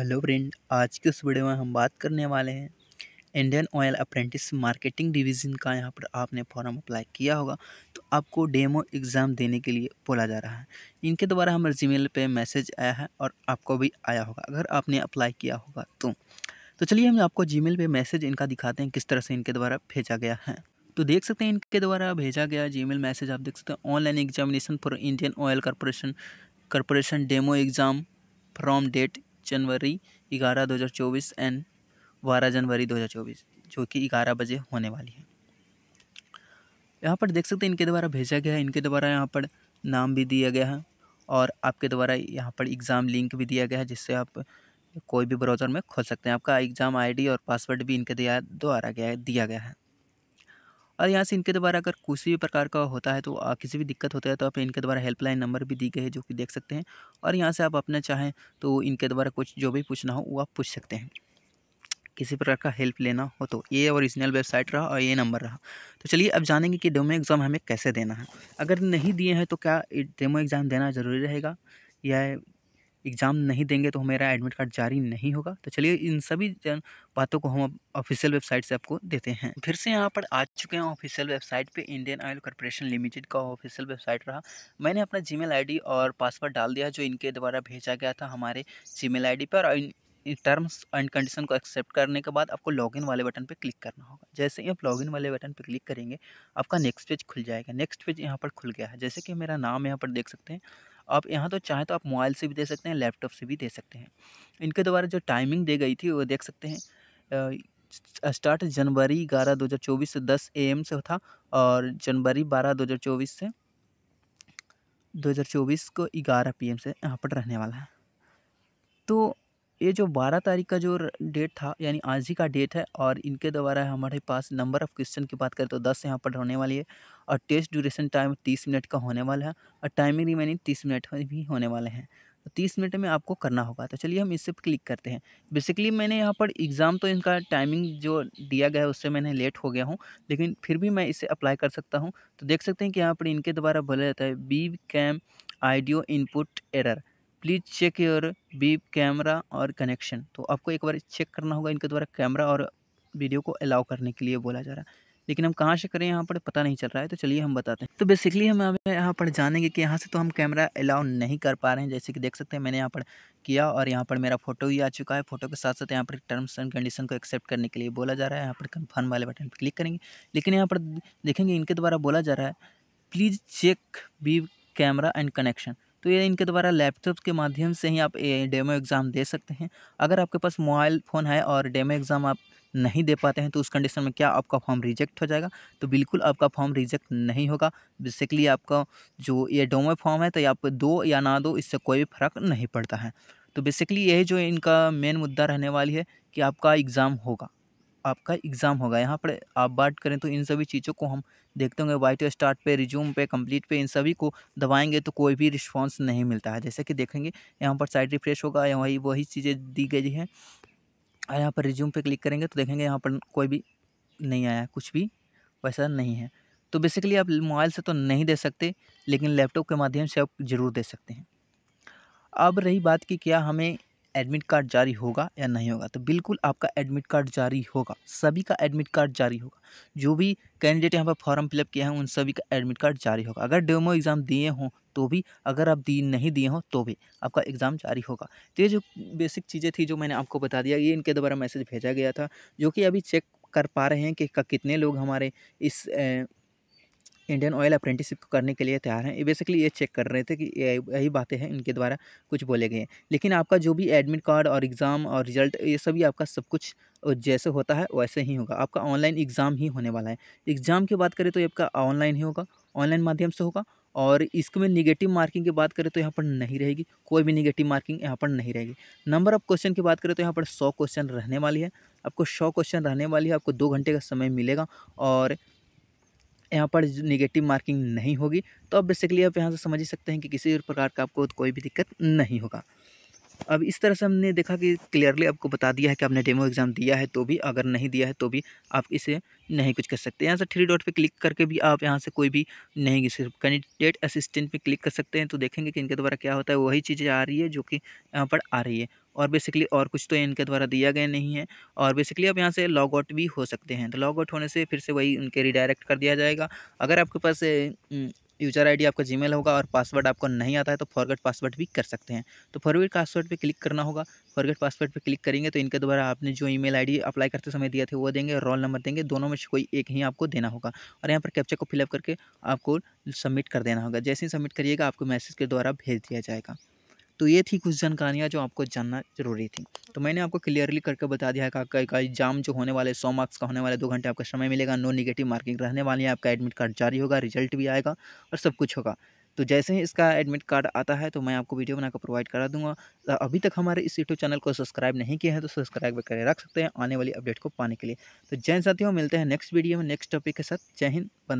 hello friend आज के उस वीडियो में हम बात करने वाले हैं Indian oil apprentice marketing division का यहाँ पर आपने फॉर्म अप्लाई किया होगा तो आपको डेमो एग्ज़ाम देने के लिए बोला जा रहा है इनके द्वारा हमारे मेल पे मैसेज आया है और आपको भी आया होगा अगर आपने अप्लाई किया होगा तो तो चलिए हम आपको जी मेल मैसेज इनका दिखाते हैं किस तरह से इनके द्वारा भेजा गया है तो देख सकते हैं इनके द्वारा भेजा गया जी मैसेज आप देख सकते हैं online examination for Indian oil corporation corporation demo exam from date जनवरी ग्यारह दो हज़ार चौबीस एंड बारह जनवरी दो हज़ार चौबीस जो कि ग्यारह बजे होने वाली है यहाँ पर देख सकते हैं इनके द्वारा भेजा गया है इनके द्वारा यहाँ पर नाम भी दिया गया है और आपके द्वारा यहाँ पर एग्ज़ाम लिंक भी दिया गया है जिससे आप कोई भी ब्राउज़र में खोल सकते हैं आपका एग्ज़ाम आईडी और पासवर्ड भी इनके द्वारा गया दिया गया है और यहाँ से इनके द्वारा अगर किसी भी प्रकार का होता है तो किसी भी दिक्कत होता है तो आप इनके द्वारा हेल्पलाइन नंबर भी दी गई है जो कि देख सकते हैं और यहाँ से आप अपना चाहें तो इनके द्वारा कुछ जो भी पूछना हो वो आप पूछ सकते हैं किसी प्रकार का हेल्प लेना हो तो ये ओरिजिनल वेबसाइट रहा और ये नंबर रहा तो चलिए अब जानेंगे कि डेमो एग्ज़ाम हमें कैसे देना है अगर नहीं दिए हैं तो क्या डेमो एग्ज़ाम देना ज़रूरी रहेगा या एग्ज़ाम नहीं देंगे तो मेरा एडमिट कार्ड जारी नहीं होगा तो चलिए इन सभी बातों को हम ऑफिशियल वेबसाइट से आपको देते हैं फिर से यहाँ पर आ चुके हैं ऑफिशियल वेबसाइट पे इंडियन ऑयल कॉरपोरेशन लिमिटेड का ऑफिशियल वेबसाइट रहा मैंने अपना जी मेल और पासवर्ड डाल दिया जो इनके द्वारा भेजा गया था हमारे जी मेल पर और टर्म्स एंड कंडीशन को एक्सेप्ट करने के बाद आपको लॉगिन वाले बटन पर क्लिक करना होगा जैसे ही आप लॉगिन वाले बटन पर क्लिक करेंगे आपका नेक्स्ट पेज खुल जाएगा नेक्स्ट पेज यहाँ पर खुल गया है जैसे कि मेरा नाम यहाँ पर देख सकते हैं आप यहाँ तो चाहें तो आप मोबाइल से भी दे सकते हैं लैपटॉप से भी दे सकते हैं इनके द्वारा जो टाइमिंग दे गई थी वो देख सकते हैं स्टार्ट जनवरी ग्यारह दो हज़ार चौबीस से दस ए एम से था और जनवरी बारह दो हज़ार चौबीस से दो हज़ार चौबीस को ग्यारह पी एम से यहाँ पर रहने वाला है तो ये जो बारह तारीख का जो डेट था यानी आज ही का डेट है और इनके द्वारा हमारे पास नंबर ऑफ़ क्वेश्चन की बात करें तो दस यहाँ पर होने वाली है और टेस्ट ड्यूरेशन टाइम तीस मिनट का होने वाला है और टाइमिंग रिमेनिंग तीस मिनट भी होने वाले हैं तो तीस मिनट में आपको करना होगा तो चलिए हम इससे क्लिक करते हैं बेसिकली मैंने यहाँ पर एग्ज़ाम तो इनका टाइमिंग जो दिया गया है उससे मैंने लेट हो गया हूँ लेकिन फिर भी मैं इसे अप्लाई कर सकता हूँ तो देख सकते हैं कि यहाँ पर इनके द्वारा बोला जाता है B cam audio input error please check your B camera और कनेक्शन तो आपको एक बार चेक करना होगा इनके द्वारा कैमरा और वीडियो को अलाउ करने के लिए बोला जा रहा है लेकिन हम कहाँ से करें यहाँ पर पता नहीं चल रहा है तो चलिए हम बताते हैं तो बेसिकली हम हमें यहाँ पर जानेंगे कि यहाँ से तो हम कैमरा अलाउ नहीं कर पा रहे हैं जैसे कि देख सकते हैं मैंने यहाँ पर किया और यहाँ पर मेरा फोटो भी आ चुका है फोटो के साथ साथ यहाँ पर टर्म्स एंड कंडीशन को एक्सेप्ट करने के लिए बोला जा रहा है यहाँ पर कन्फर्म वाले बटन पर क्लिक करेंगे लेकिन यहाँ पर देखेंगे इनके द्वारा बोला जा रहा है please check B camera and connection तो ये इनके द्वारा लैपटॉप के माध्यम से ही आप डेमो एग्ज़ाम दे सकते हैं अगर आपके पास मोबाइल फ़ोन है और डेमो एग्ज़ाम आप नहीं दे पाते हैं तो उस कंडीशन में क्या आपका फॉर्म रिजेक्ट हो जाएगा तो बिल्कुल आपका फॉर्म रिजेक्ट नहीं होगा बेसिकली आपका जो ये डोमो फॉर्म है तो आप दो या ना दो इससे कोई भी फ़र्क नहीं पड़ता है तो बेसिकली यही जो इनका मेन मुद्दा रहने वाली है कि आपका एग्ज़ाम होगा आपका एग्ज़ाम होगा यहाँ पर आप बात करें तो इन सभी चीज़ों को हम देखते होंगे वाइट स्टार्ट पे रिज्यूम पे कंप्लीट पे इन सभी को दबाएंगे तो कोई भी रिस्पॉन्स नहीं मिलता है जैसे कि देखेंगे यहाँ पर साइड रिफ्रेश होगा वही वही चीज़ें दी गई हैं और यहाँ पर रिज्यूम पे क्लिक करेंगे तो देखेंगे यहाँ पर कोई भी नहीं आया कुछ भी वैसा नहीं है तो बेसिकली आप मोबाइल से तो नहीं दे सकते लेकिन लैपटॉप के माध्यम से आप ज़रूर दे सकते हैं अब रही बात कि क्या हमें एडमिट कार्ड जारी होगा या नहीं होगा तो बिल्कुल आपका एडमिट कार्ड जारी होगा सभी का एडमिट कार्ड जारी होगा जो भी कैंडिडेट यहाँ पर फॉर्म फिलअप किया है उन सभी का एडमिट कार्ड जारी होगा अगर डेमो एग्ज़ाम दिए हों तो भी अगर आप दी नहीं दिए हों तो भी आपका एग्ज़ाम जारी होगा तो ये जो बेसिक चीज़ें थी जो मैंने आपको बता दिया ये इनके द्वारा मैसेज भेजा गया था जो कि अभी चेक कर पा रहे हैं कि कितने लोग हमारे इस इंडियन ऑयल अप्रेंटिसिप को करने के लिए तैयार हैं बेसिकली ये चेक कर रहे थे कि यही बातें हैं इनके द्वारा कुछ बोले गए हैं लेकिन आपका जो भी एडमिट कार्ड और एग्ज़ाम और रिजल्ट ये सभी आपका सब कुछ जैसे होता है वैसे ही होगा आपका ऑनलाइन एग्ज़ाम ही होने वाला है एग्ज़ाम की बात करें तो आपका ऑनलाइन ही होगा ऑनलाइन माध्यम से होगा और इसमें निगेटिव मार्किंग की बात करें तो यहाँ पर नहीं रहेगी कोई भी निगेटिव मार्किंग यहाँ पर नहीं रहेगी नंबर ऑफ क्वेश्चन की बात करें तो यहाँ पर सौ क्वेश्चन रहने वाली है आपको सौ क्वेश्चन रहने वाली है आपको दो घंटे का समय मिलेगा और यहाँ पर निगेटिव मार्किंग नहीं होगी तो आप बेसिकली आप यहाँ से समझ ही सकते हैं कि किसी भी प्रकार का आपको कोई भी दिक्कत नहीं होगा अब इस तरह से हमने देखा कि क्लियरली आपको बता दिया है कि आपने डेमो एग्ज़ाम दिया है तो भी अगर नहीं दिया है तो भी आप इसे नहीं कुछ कर सकते यहाँ से थ्री डॉट पे क्लिक करके भी आप यहाँ से कोई भी नहीं सिर्फ कैंडिडेट असिस्टेंट पे क्लिक कर सकते हैं तो देखेंगे कि इनके द्वारा क्या होता है वही चीज़ें आ रही है जो कि यहाँ पर आ रही है और बेसिकली और कुछ तो इनके द्वारा दिया गया नहीं है और बेसिकली आप यहाँ से लॉग आउट भी हो सकते हैं तो लॉग आउट होने से फिर से वही उनके रिडायरेक्ट कर दिया जाएगा अगर आपके पास यूजर आईडी आपका जीमेल होगा और पासवर्ड आपको नहीं आता है तो फॉरगेट पासवर्ड भी कर सकते हैं तो फॉरगेट पासवर्ड पे क्लिक करना होगा फॉरगेट पासवर्ड पे क्लिक करेंगे तो इनके द्वारा आपने जो ईमेल आईडी अप्लाई करते समय दिया थे वो देंगे रोल नंबर देंगे दोनों में से कोई एक ही आपको देना होगा और यहाँ पर कैप्चर को फिलअप करके आपको सबमिट कर देना होगा जैसे ही सबमिट करिएगा आपको मैसेज के द्वारा भेज दिया जाएगा तो ये थी कुछ जानकारियाँ जो आपको जानना जरूरी थी तो मैंने आपको क्लियरली करके बता दिया है कि आपका एग्जाम जो होने वाले सौ मार्क्स का होने वाले दो घंटे आपका समय मिलेगा नो निगेटिव मार्किंग रहने वाली है आपका एडमिट कार्ड जारी होगा रिजल्ट भी आएगा और सब कुछ होगा तो जैसे ही इसका एडमिट कार्ड आता है तो मैं आपको वीडियो बनाकर प्रोवाइड करा दूंगा तो अभी तक हमारे इस यूट्यूब चैनल को सब्सक्राइब नहीं किया है तो सब्सक्राइब करके रख सकते हैं आने वाली अपडेट को पाने के लिए तो जैन साथियों मिलते हैं नेक्स्ट वीडियो में नेक्स्ट टॉपिक के साथ जय हिंद बंद